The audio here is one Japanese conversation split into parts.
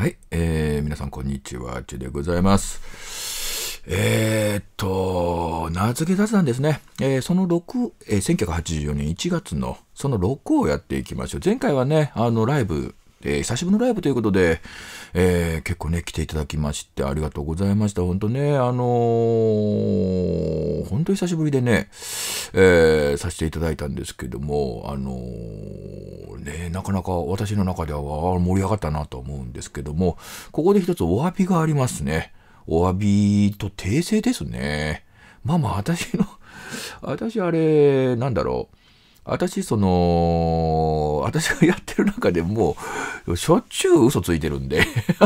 はい、えー、皆さんこんにちは、ちゅでございます。えー、っと、名付け雑談ですね。えー、その6、えー、1984年1月の、その6をやっていきましょう。前回はね、あの、ライブ、えー、久しぶりのライブということで、えー、結構ね、来ていただきまして、ありがとうございました。本当ね、あのー、本当久しぶりでね、えー、させていただいたんですけども、あのー、ね、なかなか私の中では盛り上がったなと思うんですけども、ここで一つお詫びがありますね。お詫びと訂正ですね。まあまあ、私の私あれ、なんだろう。私、その、私がやってる中でもう、しょっちゅう嘘ついてるんで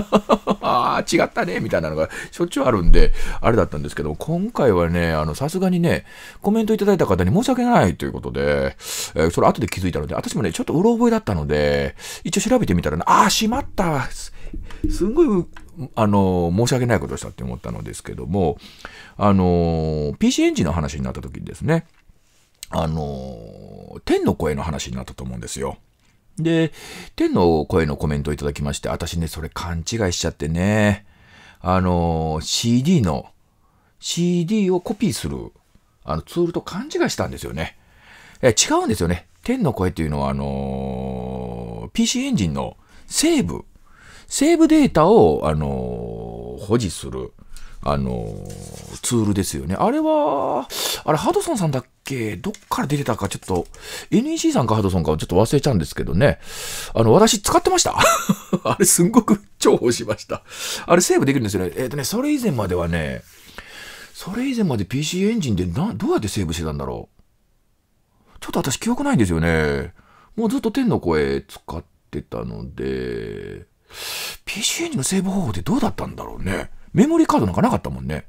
ああ、違ったね、みたいなのがしょっちゅうあるんで、あれだったんですけど、今回はね、あの、さすがにね、コメントいただいた方に申し訳ないということで、えー、それ後で気づいたので、私もね、ちょっとうろ覚えだったので、一応調べてみたら、ね、ああ、しまったすんごい、あの、申し訳ないことをしたって思ったのですけども、あの、PC エンジンの話になった時にですね、あの、天の声の話になったと思うんですよ。で、天の声のコメントをいただきまして、私ね、それ勘違いしちゃってね、あの、CD の、CD をコピーする、あの、ツールと勘違いしたんですよね。え違うんですよね。天の声っていうのは、あのー、PC エンジンのセーブ、セーブデータを、あのー、保持する、あのー、ツールですよね。あれは、あれ、ハドソンさんだっけどっから出てたかちょっと、NEC さんかハドソンかちょっと忘れちゃうんですけどね。あの、私使ってました あれすんごく重宝しました。あれセーブできるんですよね。えっ、ー、とね、それ以前まではね、それ以前まで PC エンジンでな、どうやってセーブしてたんだろう。ちょっと私記憶ないんですよね。もうずっと天の声使ってたので、PC エンジンのセーブ方法ってどうだったんだろうね。メモリーカードなんかなかったもんね。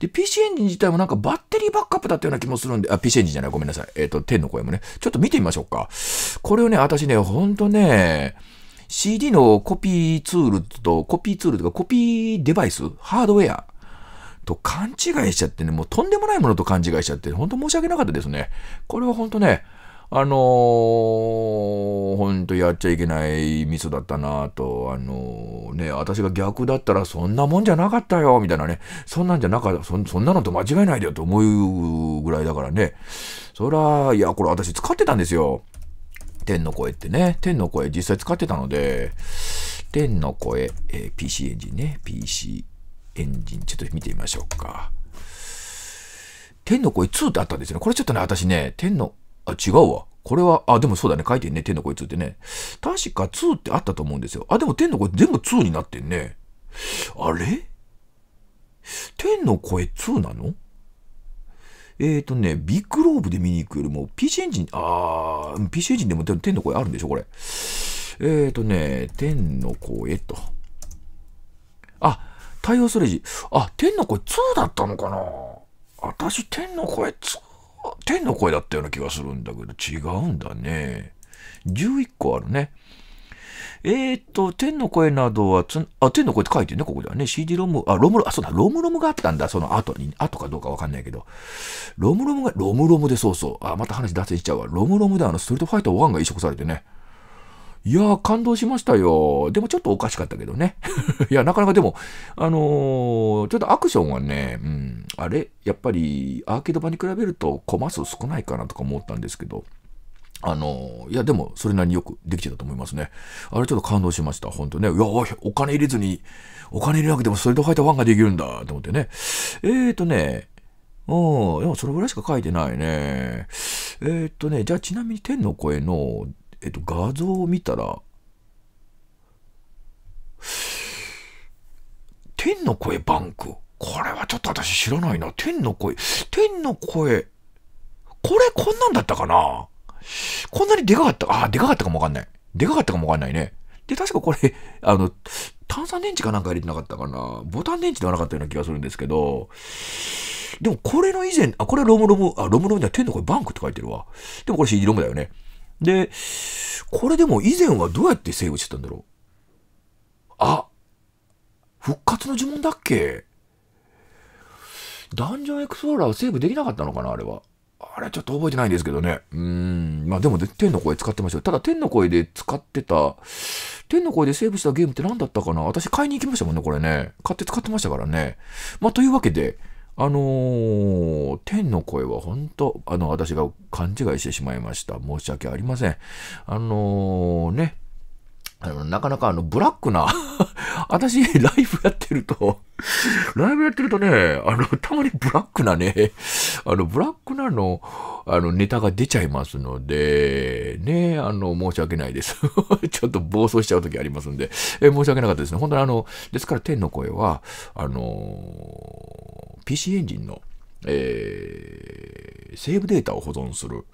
で、PC エンジン自体もなんかバッテリーバックアップだったような気もするんで、あ、PC エンジンじゃない、ごめんなさい。えっ、ー、と、天の声もね、ちょっと見てみましょうか。これをね、私ね、ほんとね、CD のコピーツールと、コピーツールとかコピーデバイス、ハードウェアと勘違いしちゃってね、もうとんでもないものと勘違いしちゃって、ほんと申し訳なかったですね。これはほんとね、あのー、ほんとやっちゃいけないミスだったなと、あのー、ね、私が逆だったらそんなもんじゃなかったよ、みたいなね、そんなんじゃなかった、そんなのと間違いないでよと思うぐらいだからね、そら、いや、これ私使ってたんですよ。天の声ってね、天の声実際使ってたので、天の声、えー、PC エンジンね、PC エンジン、ちょっと見てみましょうか。天の声2ってあったんですよね。これちょっとね、私ね、天の、あ、違うわ。これは、あ、でもそうだね。書いてんね。天の声2ってね。確か2ってあったと思うんですよ。あ、でも天の声全部2になってんね。あれ天の声2なのえー、とね、ビッグローブで見に行くよりも、PC エンジン、あー、PC エンジンでも天の声あるんでしょ、これ。えー、とね、天の声と。あ、太陽ストレージ。あ、天の声2だったのかな私、天の声2天の声だったような気がするんだけど、違うんだね。11個あるね。えー、っと、天の声などはつ、あ、天の声って書いてるね、ここではね。CD ロム、あ、ロムロム、あ、そうだ、ロムロムがあったんだ、その後に、後かどうかわかんないけど。ロムロムが、ロムロムでそうそう。あ、また話脱線しちゃうわ。ロムロムであの、ストリートファイター1が移植されてね。いやー、感動しましたよ。でもちょっとおかしかったけどね。いや、なかなかでも、あのー、ちょっとアクションはね、うん、あれ、やっぱりアーケード版に比べるとコマ数少ないかなとか思ったんですけど、あの、いや、でも、それなりによくできてたと思いますね。あれちょっと感動しました。本当ね。いや、お金入れずに、お金入れなくてもそれで書いたワンができるんだ、と思ってね。えーとね、うん、でもそれぐらいしか書いてないね。えーとね、じゃあちなみに天の声のえっと、画像を見たら、天の声バンク。これはちょっと私知らないな。天の声。天の声。これこんなんだったかなこんなにでかかった。あ、でかかったかもわかんない。でかかったかもわかんないね。で、確かこれ、あの、炭酸電池かなんか入れてなかったかな。ボタン電池ではなかったような気がするんですけど、でもこれの以前、あ、これロムロム、あ、ロムロムでは天の声バンクって書いてるわ。でもこれ CD ロムだよね。で、これでも以前はどうやってセーブしてたんだろうあ復活の呪文だっけダンジョンエクスプローラーをセーブできなかったのかなあれは。あれちょっと覚えてないんですけどね。うーん。まあでも、天の声使ってましたよ。ただ天の声で使ってた、天の声でセーブしたゲームって何だったかな私買いに行きましたもんね、これね。買って使ってましたからね。まあというわけで、あのー、天の声は本当、あの、私が勘違いしてしまいました。申し訳ありません。あのー、ね、あの、なかなかあの、ブラックな 私、ライブやってるとライブやってるとね、あの、たまにブラックなね、あの、ブラックなの、あの、ネタが出ちゃいますので、ね、あの、申し訳ないです ちょっと暴走しちゃう時ありますんで、え申し訳なかったですね。本当にあの、ですから天の声は、あの PC エンジンの、えー、セーブデータを保存する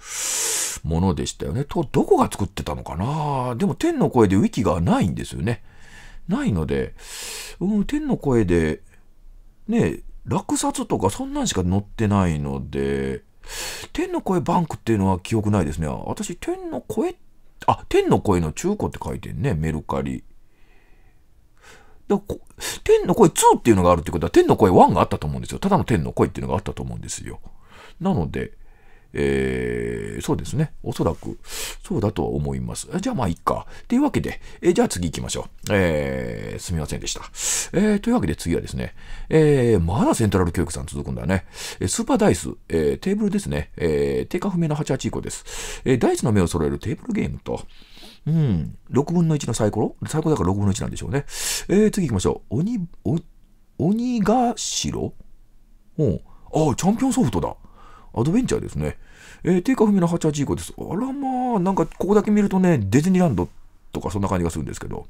ものでしたよね。と、どこが作ってたのかなでも天の声でウィキがないんですよね。ないので、うん、天の声で、ね、落札とかそんなんしか載ってないので、天の声バンクっていうのは記憶ないですね。私、天の声、あ、天の声の中古って書いてんね、メルカリ。だこ天の声2っていうのがあるってことは、天の声1があったと思うんですよ。ただの天の声っていうのがあったと思うんですよ。なので、えー、そうですね。おそらく、そうだとは思います。じゃあまあ、いっか。というわけで、えー、じゃあ次行きましょう。えー、すみませんでした。えー、というわけで次はですね、えー、まだセントラル教育さん続くんだね。スーパーダイス、えー、テーブルですね。えー、定価不明の88以降です。えー、ダイスの目を揃えるテーブルゲームと、うん。6分の1のサイコロサイコロだから6分の1なんでしょうね。えー、次行きましょう。鬼、お、鬼がしろうん。ああ、チャンピオンソフトだ。アドベンチャーですね。えー、定価不明の88以降です。あらまあ、なんかここだけ見るとね、ディズニーランドとかそんな感じがするんですけど。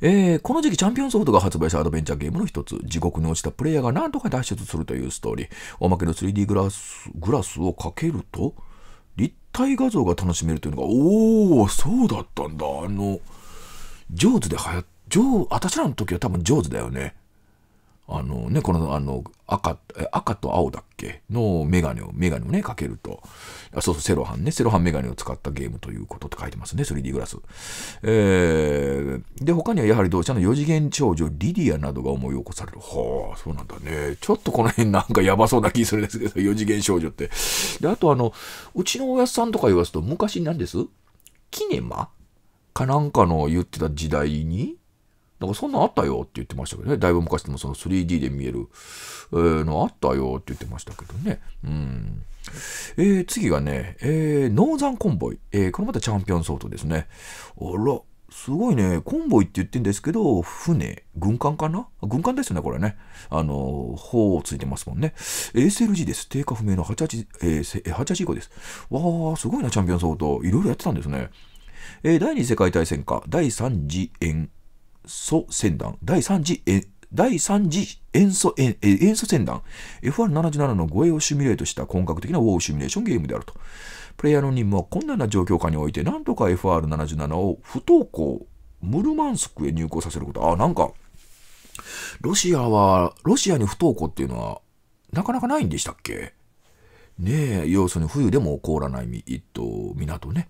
えー、この時期チャンピオンソフトが発売したアドベンチャーゲームの一つ、地獄に落ちたプレイヤーが何とか脱出するというストーリー。おまけの 3D グラス、グラスをかけると、体画像が楽しめるというのが、おお、そうだったんだ。あの、ジョーズで流行っ、ジョー、私らの時は多分ジョーズだよね。あのね、この、あの、赤、赤と青だっけのメガネを、メガネをね、かけると。あそうそう、セロハンね、セロハンメガネを使ったゲームということって書いてますね、3D グラス。えー、で、他にはやはり同社の4次元長女、リディアなどが思い起こされる。はあ、そうなんだね。ちょっとこの辺なんかやばそうな気するんですけど、4次元少女って。で、あとあの、うちのおやさんとか言わすと、昔なんですキネマかなんかの言ってた時代に、なんかそんなんあったよって言ってましたけどね。だいぶ昔でもその 3D で見える、えー、のあったよって言ってましたけどね。うん。えー、次がね、えー、ノーザンコンボイ。えー、これまたチャンピオンソートですね。あら、すごいね。コンボイって言ってんですけど、船、軍艦かな軍艦ですよね、これね。あの、砲ついてますもんね。s l g です。定価不明の88、88以降です。わー、すごいな、チャンピオンソート。いろいろやってたんですね。えー、第二次世界大戦か、第三次演素船団、第3次第3次塩素塩塩素船団 f r 7 7の護衛をシミュレートした本格的なウォーシミュレーションゲームであると。プレイヤーの任務は困難な状況下において、なんとか FR77 を不登校、ムルマンスクへ入港させること。あ、なんか、ロシアは、ロシアに不登校っていうのは、なかなかないんでしたっけねえ、要するに冬でも凍らない、えっと、港ね。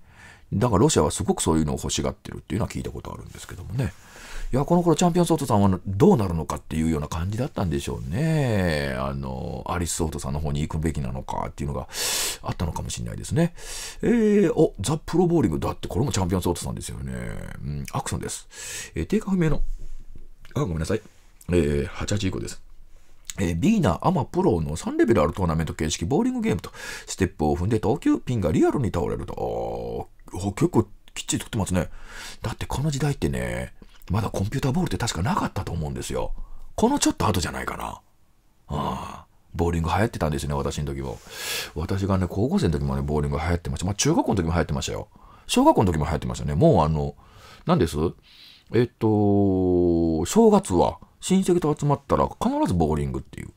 だからロシアはすごくそういうのを欲しがってるっていうのは聞いたことあるんですけどもね。いや、この頃チャンピオンソートさんはどうなるのかっていうような感じだったんでしょうね。あの、アリス・ソートさんの方に行くべきなのかっていうのがあったのかもしれないですね。えー、お、ザ・プロボーリングだってこれもチャンピオンソートさんですよね。うん、アクションです。えー、定価不明の、あ、ごめんなさい。えー、88以降です。えー、ビーナ、アマ、プロの3レベルあるトーナメント形式、ボーリングゲームと、ステップを踏んで投球、ピンがリアルに倒れると。あ結構きっちり作ってますね。だってこの時代ってね、まだコンピューターボールって確かなかったと思うんですよ。このちょっと後じゃないかな。ああ。ボーリング流行ってたんですね、私の時も。私がね、高校生の時もね、ボーリング流行ってました。まあ、中学校の時も流行ってましたよ。小学校の時も流行ってましたね。もうあの、何ですえっと、正月は親戚と集まったら必ずボーリングっていう。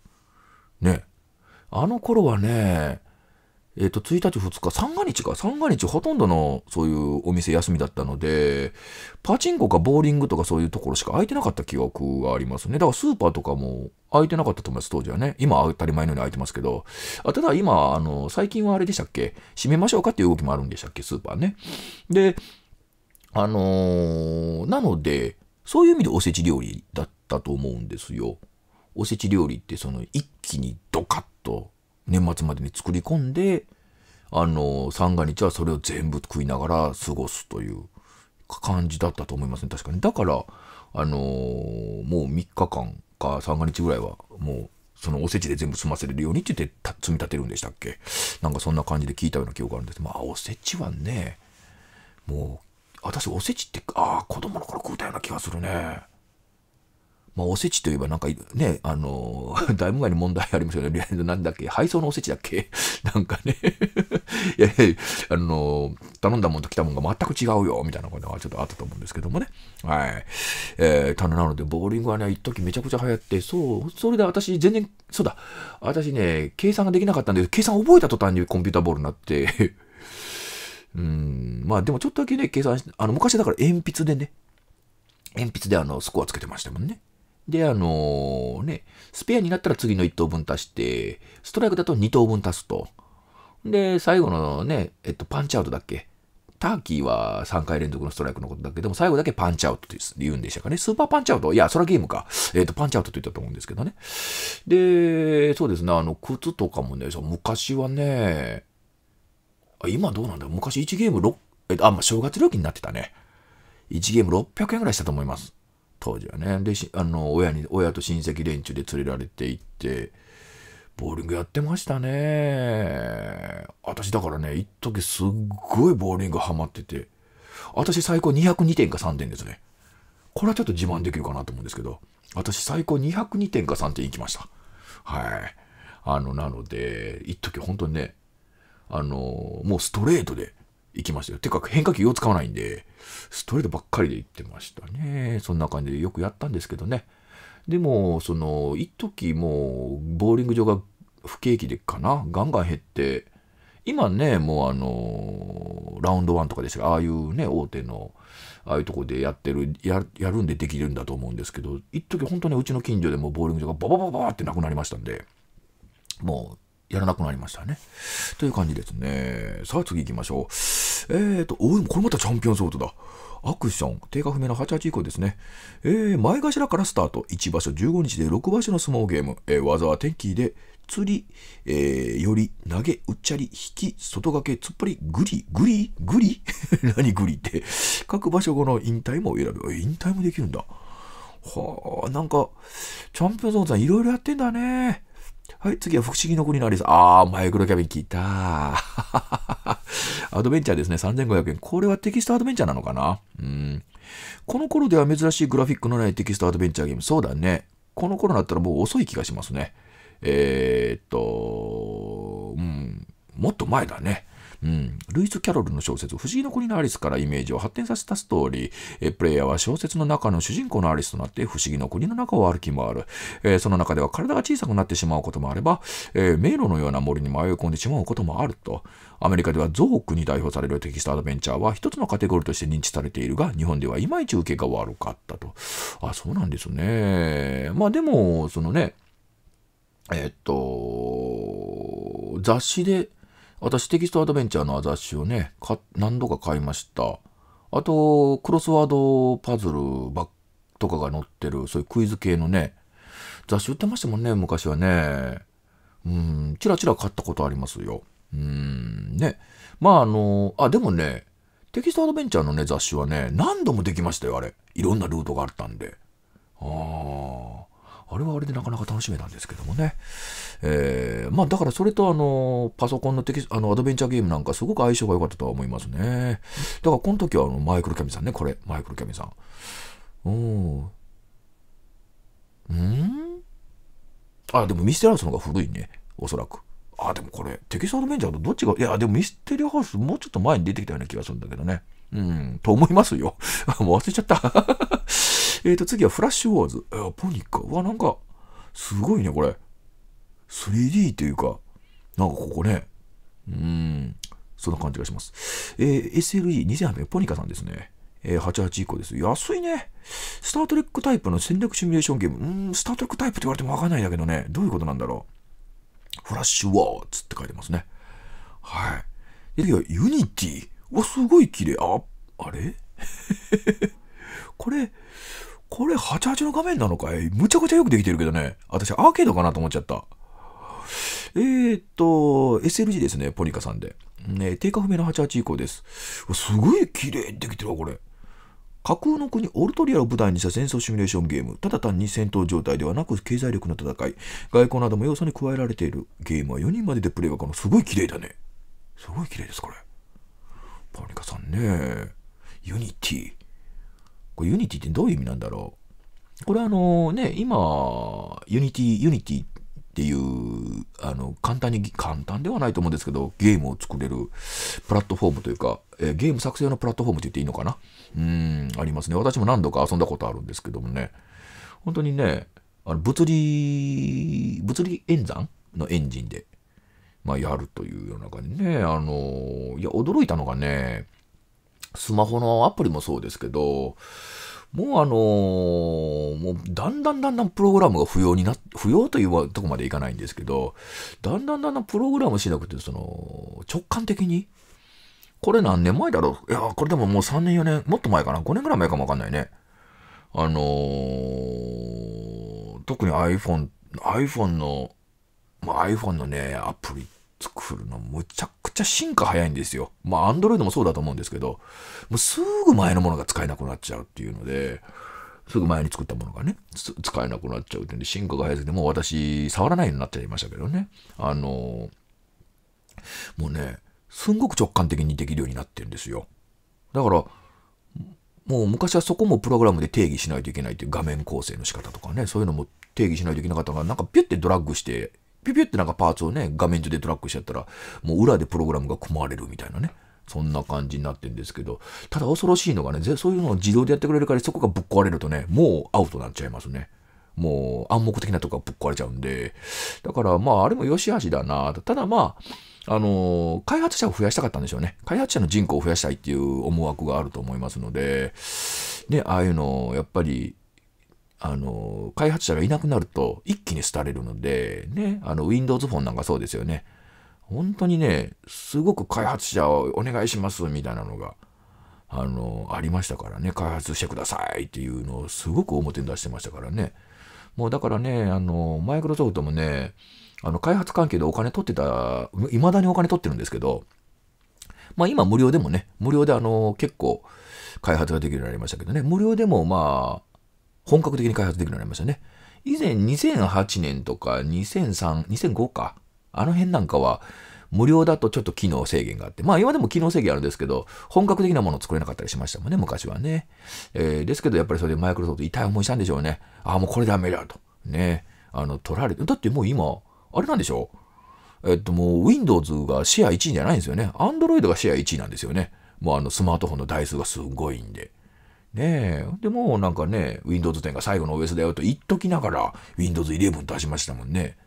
ね。あの頃はね、えっ、ー、と、1日、2日、三が日か、三が日ほとんどのそういうお店休みだったので、パチンコかボーリングとかそういうところしか空いてなかった記憶がありますね。だからスーパーとかも空いてなかったと思います、当時はね。今当たり前のように空いてますけど。あただ今、あの、最近はあれでしたっけ閉めましょうかっていう動きもあるんでしたっけスーパーね。で、あのー、なので、そういう意味でおせち料理だったと思うんですよ。おせち料理ってその一気にドカッと年末までに作り込んで、あの、三が日はそれを全部食いながら過ごすという感じだったと思いますね、確かに。だから、あのー、もう3日間か三が日ぐらいは、もう、そのおせちで全部済ませれるようにって言って積み立てるんでしたっけなんかそんな感じで聞いたような記憶があるんですまあ、おせちはね、もう、私おせちって、ああ、子供の頃食うたような気がするね。まあ、おせちといえばなんかね、あの、大問外に問題ありますよね。なんだっけ、配送のおせちだっけ なんかね いやいや、あの、頼んだもんと来たもんが全く違うよ、みたいなことがちょっとあったと思うんですけどもね。はい。えー、ただなので、ボーリングはね、一時めちゃくちゃ流行って、そう、それで私全然、そうだ、私ね、計算ができなかったんで、計算覚えた途端にコンピューターボールになってうん、まあでもちょっとだけね、計算あの、昔だから鉛筆でね、鉛筆であの、スコアつけてましたもんね。で、あのー、ね、スペアになったら次の1等分足して、ストライクだと2等分足すと。で、最後のね、えっと、パンチアウトだっけターキーは3回連続のストライクのことだけども、最後だけパンチアウトって言うんでしたかね。スーパーパンチアウトいや、それはゲームか。えっ、と、パンチアウトって言ったと思うんですけどね。で、そうですね、あの、靴とかもね、そう昔はね、今どうなんだろう昔1ゲーム6、えっ、と、あ、まあ、正月料金になってたね。1ゲーム600円ぐらいしたと思います。当時はね。で、あの、親に、親と親戚連中で連れられて行って、ボーリングやってましたね。私だからね、一時すっごいボーリングハマってて、私最高202点か3点ですね。これはちょっと自慢できるかなと思うんですけど、私最高202点か3点いきました。はい。あの、なので、一時本当にね、あの、もうストレートで、行きましたよ。てか変化球を使わないんで、ストレートばっかりで行ってましたね。そんな感じでよくやったんですけどね。でも、その、一時もう、ボーリング場が不景気でかな、ガンガン減って、今ね、もうあの、ラウンドワンとかでしたああいうね、大手の、ああいうとこでやってる、ややるんでできるんだと思うんですけど、一時本当にうちの近所でもボーリング場がバババババってなくなりましたんで、もう、やらなくなりましたね。という感じですね。さあ次行きましょう。えーと、おこれまたチャンピオンソートだ。アクション、定価不明の88以降ですね。えー、前頭からスタート。1場所15日で6場所の相撲ゲーム。えー、技は天気で、釣り、えー、より、投げ、うっちゃり、引き、外掛け、突っ張り、グリ、グリ、グリ 何グリって。各場所後の引退も選ぶ。引退もできるんだ。はあ、なんか、チャンピオンソートさんいろいろやってんだね。はい、次は不思議の国のアリス。あー、マイクロキャビン聞いた。アドベンチャーですね。3500円。これはテキストアドベンチャーなのかなうん。この頃では珍しいグラフィックのないテキストアドベンチャーゲーム。そうだね。この頃だったらもう遅い気がしますね。えー、っと、うん、もっと前だね。うん、ルイス・キャロルの小説、不思議の国のアリスからイメージを発展させたストーリー、えプレイヤーは小説の中の主人公のアリスとなって不思議の国の中を歩き回る。えー、その中では体が小さくなってしまうこともあれば、えー、迷路のような森に迷い込んでしまうこともあると。アメリカではゾークに代表されるテキストアドベンチャーは一つのカテゴリーとして認知されているが、日本ではいまいち受けが悪かったと。あ、そうなんですね。まあでも、そのね、えっと、雑誌で、私、テキストアドベンチャーの雑誌をね、何度か買いました。あと、クロスワードパズルばとかが載ってる、そういうクイズ系のね、雑誌売ってましたもんね、昔はね。うん、チラチラ買ったことありますよ。うん、ね。まあ、あの、あ、でもね、テキストアドベンチャーのね、雑誌はね、何度もできましたよ、あれ。いろんなルートがあったんで。ああ。あれはあれでなかなか楽しめたんですけどもね。えー、まあだからそれとあの、パソコンのテキあの、アドベンチャーゲームなんかすごく相性が良かったとは思いますね。だからこの時はあの、マイクロキャミさんね、これ、マイクロキャミさん。うん。んあ、でもミステリアスの方が古いね。おそらく。あ、でもこれ、テキストアドベンチャーとどっちが、いや、でもミステリアハウスもうちょっと前に出てきたような気がするんだけどね。うん、と思いますよ。もう忘れちゃった。えっ、ー、と、次はフラッシュウォーズ。えポニカ。うわ、なんか、すごいね、これ。3D というか、なんかここね。うーん。そんな感じがします。えー、s l e 2 8 0 0ポニカさんですね。えー、88以降です。安いね。スタートレックタイプの戦略シミュレーションゲーム。うん、スタートレックタイプって言われてもわかんないんだけどね。どういうことなんだろう。フラッシュウォーズって書いてますね。はい。で、次はユニティ。うわ、すごい綺麗。あ、あれ これ、これ88の画面なのかいむちゃくちゃよくできてるけどね。私アーケードかなと思っちゃった。えー、っと、SLG ですね、ポニカさんで。ね、定価不明の88以降です。すごい綺麗にできてるわ、これ。架空の国オルトリアを舞台にした戦争シミュレーションゲーム。ただ単に戦闘状態ではなく経済力の戦い、外交なども要素に加えられているゲームは4人まででプレイが可能。すごい綺麗だね。すごい綺麗です、これ。ポニカさんね。ユニティ。これユニティってどういう意味なんだろうこれあのね、今、ユニティ、ユニティっていう、あの、簡単に、簡単ではないと思うんですけど、ゲームを作れるプラットフォームというか、えゲーム作成用のプラットフォームと言っていいのかなうん、ありますね。私も何度か遊んだことあるんですけどもね、本当にね、あの物理、物理演算のエンジンで、まあ、やるというような感じね、あの、いや、驚いたのがね、スマホのアプリもそうですけど、もうあのー、もうだんだんだんだんプログラムが不要にな、不要というとこまでいかないんですけど、だんだんだんだんプログラムしなくて、その、直感的に、これ何年前だろういや、これでももう3年4年、もっと前かな ?5 年ぐらい前かもわかんないね。あのー、特に iPhone、iPhone の、まあ、iPhone のね、アプリっ作るのむちゃくちゃ進化早いんですよ。まあ、アンドロイドもそうだと思うんですけど、もうすぐ前のものが使えなくなっちゃうっていうので、すぐ前に作ったものがね、使えなくなっちゃうっていうんで、進化が早すぎて、もう私、触らないようになっちゃいましたけどね。あのもうね、すんごく直感的にできるようになってるんですよ。だから、もう昔はそこもプログラムで定義しないといけないっていう画面構成の仕方とかね、そういうのも定義しないといけなかったから、なんかピュッてドラッグしてピュピュってなんかパーツをね、画面上でトラックしちゃったら、もう裏でプログラムが組まれるみたいなね。そんな感じになってるんですけど、ただ恐ろしいのがね、そういうのを自動でやってくれるから、そこがぶっ壊れるとね、もうアウトになっちゃいますね。もう暗黙的なとこがぶっ壊れちゃうんで。だからまあ、あれも良し悪しだな。ただまあ、あのー、開発者を増やしたかったんでしょうね。開発者の人口を増やしたいっていう思惑があると思いますので、ね、ああいうのをやっぱりあの、開発者がいなくなると一気に廃れるので、ね、あの、Windows フォンなんかそうですよね。本当にね、すごく開発者をお願いしますみたいなのが、あの、ありましたからね、開発してくださいっていうのをすごく表に出してましたからね。もうだからね、あの、マイクロソフトもね、あの、開発関係でお金取ってた、未だにお金取ってるんですけど、まあ今無料でもね、無料であの、結構開発ができるようになりましたけどね、無料でもまあ、本格的に開発できるようになりましたね。以前2008年とか2003、2005か。あの辺なんかは無料だとちょっと機能制限があって、まあ今でも機能制限あるんですけど、本格的なもの作れなかったりしましたもんね、昔はね。えー、ですけどやっぱりそれでマイクロソフト痛い思いしたんでしょうね。ああ、もうこれダメだと。ね。あの、取られて、だってもう今、あれなんでしょうえっともう Windows がシェア1位じゃないんですよね。Android がシェア1位なんですよね。もうあのスマートフォンの台数がすごいんで。ねえ。でも、なんかね、Windows 10が最後の OS だよと言っときながら、Windows 11出しましたもんね。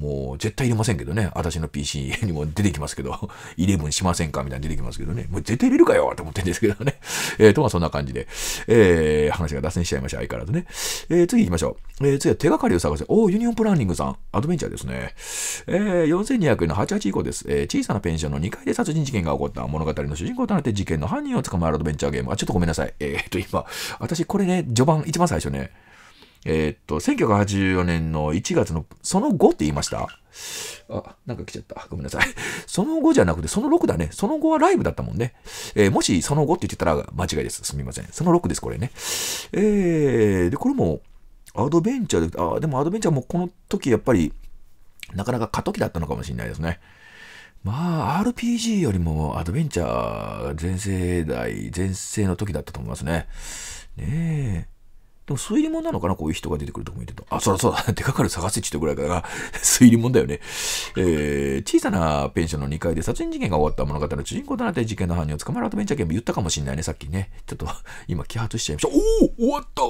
もう絶対入れませんけどね。私の PC にも出てきますけど、11 しませんかみたいに出てきますけどね。もう絶対入れるかよと思ってんですけどね。えー、と、まあそんな感じで、えー、話が脱線しちゃいました。相変わらずね。えー、次行きましょう。えー、次は手がかりを探せ。おー、ユニオンプランニングさん。アドベンチャーですね。えー、4200円の88以降です。えー、小さなペンションの2階で殺人事件が起こった物語の主人公となって事件の犯人を捕まえるアドベンチャーゲーム。あ、ちょっとごめんなさい。えー、っと、今、私これね、序盤、一番最初ね、えー、っと、1984年の1月の、その後って言いましたあ、なんか来ちゃった。ごめんなさい。その後じゃなくて、その6だね。その後はライブだったもんね。えー、もしその後って言ってたら間違いです。すみません。その6です、これね。えー、で、これも、アドベンチャーで、あ、でもアドベンチャーもこの時やっぱり、なかなか過渡期だったのかもしれないですね。まあ、RPG よりもアドベンチャー全盛代、全盛の時だったと思いますね。ねえ。でも推理もなのかなこういう人が出てくるとこ見てると。あ、そらそうだ。手 がかる探せってぐらいから推理もんだよね。えー、小さなペンションの2階で殺人事件が終わった物語の主人公となって事件の犯人を捕まるアドベンチャーゲーム言ったかもしんないね、さっきね。ちょっと、今揮発しちゃいました。おお終わった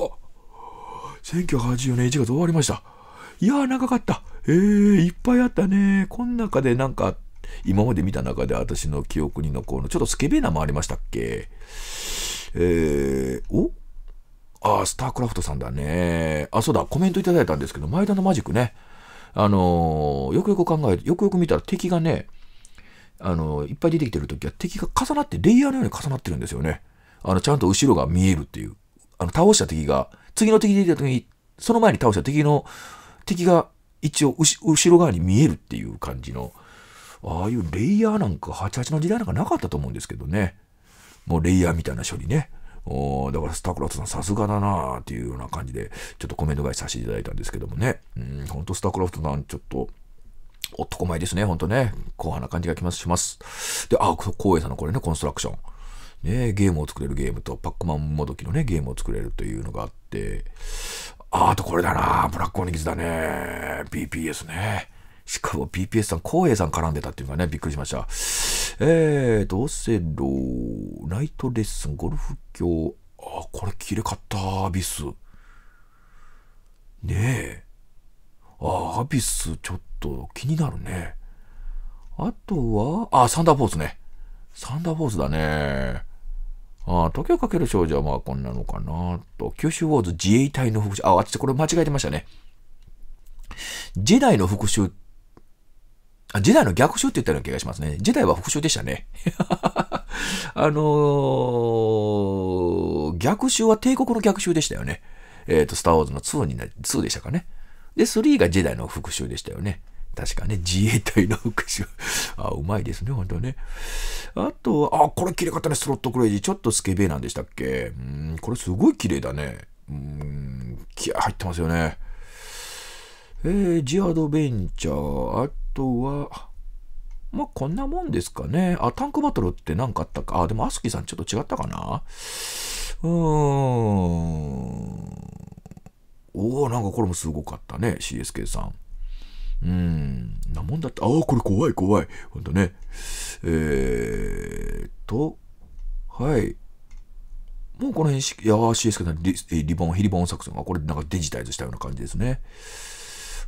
1984年1月終わりました。いやー、長かった。えー、いっぱいあったね。こん中でなんか、今まで見た中で私の記憶に残るの、ちょっとスケベなもありましたっけえー、おああ、スタークラフトさんだね。あ、そうだ、コメントいただいたんですけど、前田のマジックね。あのー、よくよく考えて、よくよく見たら敵がね、あのー、いっぱい出てきてる時は敵が重なって、レイヤーのように重なってるんですよね。あの、ちゃんと後ろが見えるっていう。あの、倒した敵が、次の敵出てた時に、その前に倒した敵の、敵が一応後ろ側に見えるっていう感じの、ああいうレイヤーなんか、88の時代なんかなかったと思うんですけどね。もうレイヤーみたいな処理ね。おだからスタクフトさんさすがだなっていうような感じで、ちょっとコメント返しさせていただいたんですけどもね。うん、ほんとスタクフトさん、ちょっと、男前ですね、ほんとね。硬派な感じがきます、します。で、あ、光栄さんのこれね、コンストラクション。ね、ゲームを作れるゲームと、パックマンもどきのね、ゲームを作れるというのがあって、あ、あとこれだなブラックオニキズだね BPS ね。しかも BPS さん、浩平さん絡んでたっていうのがね、びっくりしました。えーと、オセロ、ナイトレッスン、ゴルフ鏡。あ、これ綺麗かった、アビス。ねえ。あ、アビス、ちょっと気になるね。あとは、あ、サンダーフォースね。サンダーフォースだね。ああ、時をかける少女はまあこんなのかなと。九州ウォーズ自衛隊の復讐。あ、あっとこれ間違えてましたね。ジェダイの復讐あ、時代の逆襲って言ったような気がしますね。時代は復讐でしたね。あのー、逆襲は帝国の逆襲でしたよね。えっ、ー、と、スター・ウォーズの2にな、2でしたかね。で、3が時代の復讐でしたよね。確かね、自衛隊の復讐。あ、うまいですね、ほんとね。あと、あ、これ綺麗かったね、スロットクレイジー。ちょっとスケベなんでしたっけうん、これすごい綺麗だね。うん、気合入ってますよね。えー、ジアドベンチャー、あとは、まあ、こんなもんですかね。あ、タンクバトルって何かあったか。あ、でも、アスキーさんちょっと違ったかな。うーん。おおなんかこれもすごかったね。CSK さん。うん。なもんだった。ああ、これ怖い怖い。ほんとね。えー、っと、はい。もうこの辺し、いやー、CS さんリ、リボン、ヒリボン作戦が、これなんかデジタイズしたような感じですね。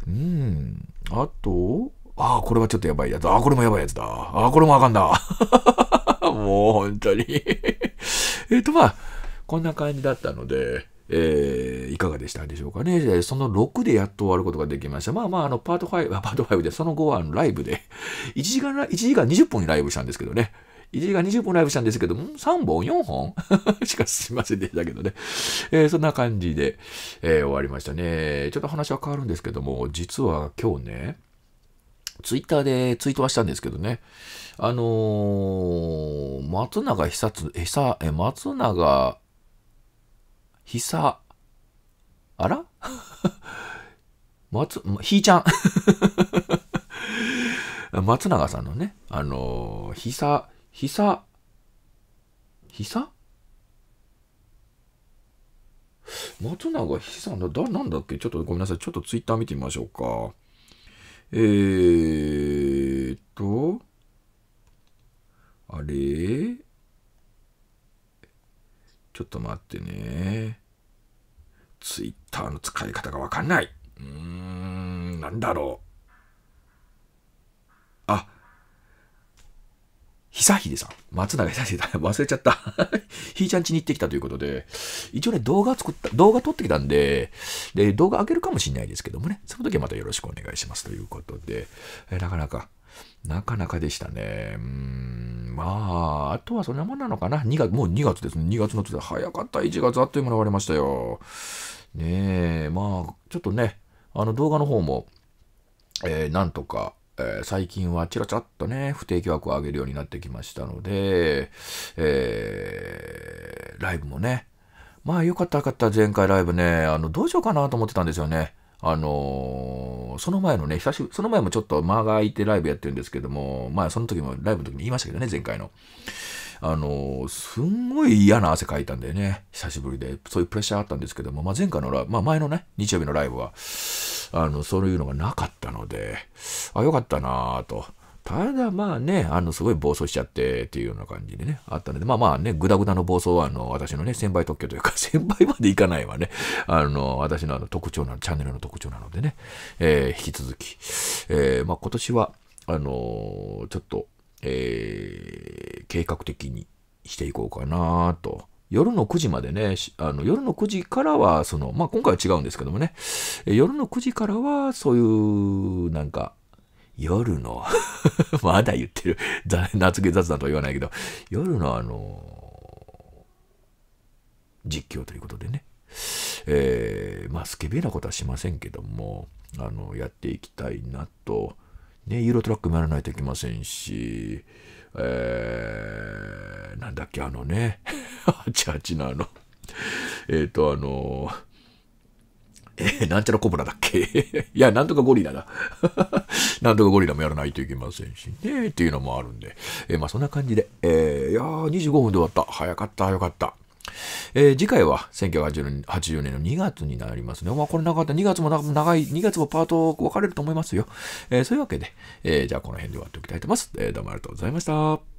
うん。あと、ああ、これはちょっとやばいやつ。ああ、これもやばいやつだ。ああ、これもあかんだ。もう本当に えっとまあ、こんな感じだったので、えー、いかがでしたでしょうかね。その6でやっと終わることができました。まあまあ、あの、パート5、パート5で、その後はライブで、1時間、1時間20分ライブしたんですけどね。1時間20分ライブしたんですけど3本 ?4 本 しかすいませんでしたけどね。えー、そんな感じで、えー、終わりましたね。ちょっと話は変わるんですけども、実は今日ね、ツイッターでツイートはしたんですけどね、あのー、松永久え、さ、え、松永、久、あら 松、ひーちゃん 松永さんのね、あのー、久、久、久松永久さんだ、なんだっけちょっとごめんなさい。ちょっとツイッター見てみましょうか。えーと、あれちょっと待ってね。ツイッターの使い方がわかんない。うーん、なんだろう。あ、久秀さん。松永久秀さん。忘れちゃった。ひーちゃん家に行ってきたということで、一応ね、動画作った、動画撮ってきたんで、で、動画上げるかもしれないですけどもね、その時はまたよろしくお願いしますということで、えなかなか、なかなかでしたね。うん、まあ、あとはそんなもんなのかな。2月、もう2月ですね。2月のって早かった。1月あっという間に終わりましたよ。ねえ、まあ、ちょっとね、あの動画の方も、えー、なんとか、えー、最近はちらちラっとね、不定期枠を上げるようになってきましたので、えー、ライブもね、まあよかったよかった前回ライブね、あの、どうしようかなと思ってたんですよね。あのー、その前のね、久しぶり、その前もちょっと間が空いてライブやってるんですけども、まあその時も、ライブの時に言いましたけどね、前回の。あの、すんごい嫌な汗かいたんだよね。久しぶりで。そういうプレッシャーあったんですけども、まあ、前回のライブ、まあ、前のね、日曜日のライブは、あの、そういうのがなかったので、あ、よかったなぁと。ただまあね、あの、すごい暴走しちゃってっていうような感じでね、あったので、まあまあね、ぐだぐだの暴走は、あの、私のね、先輩特許というか、先輩までいかないわね、あの、私のあの特徴なの、チャンネルの特徴なのでね、えー、引き続き、えー、まあ今年は、あのー、ちょっと、えー、計画的にしていこうかなと。夜の9時までね、あの夜の9時からは、その、まあ、今回は違うんですけどもね、夜の9時からは、そういう、なんか、夜の まだ言ってる、夏毛雑談とは言わないけど、夜のあのー、実況ということでね、えー、まあ、スケベなことはしませんけども、あの、やっていきたいなと、ね、ユーロトラックもやらないといけませんし、えー、なんだっけ、あのね、88 のあの、えっ、ー、と、あのえー、なんちゃらコブラだっけ いや、なんとかゴリラだ。なんとかゴリラもやらないといけませんしね、っていうのもあるんで。えー、まあそんな感じで。えー、いやー、25分で終わった。早かった、早かった。えー、次回は1980年の2月になりますね。まあ、これなかった2月も長い、2月もパート分かれると思いますよ。えー、そういうわけで、えー、じゃあこの辺で終わっておきたいと思います。えどうもありがとうございました。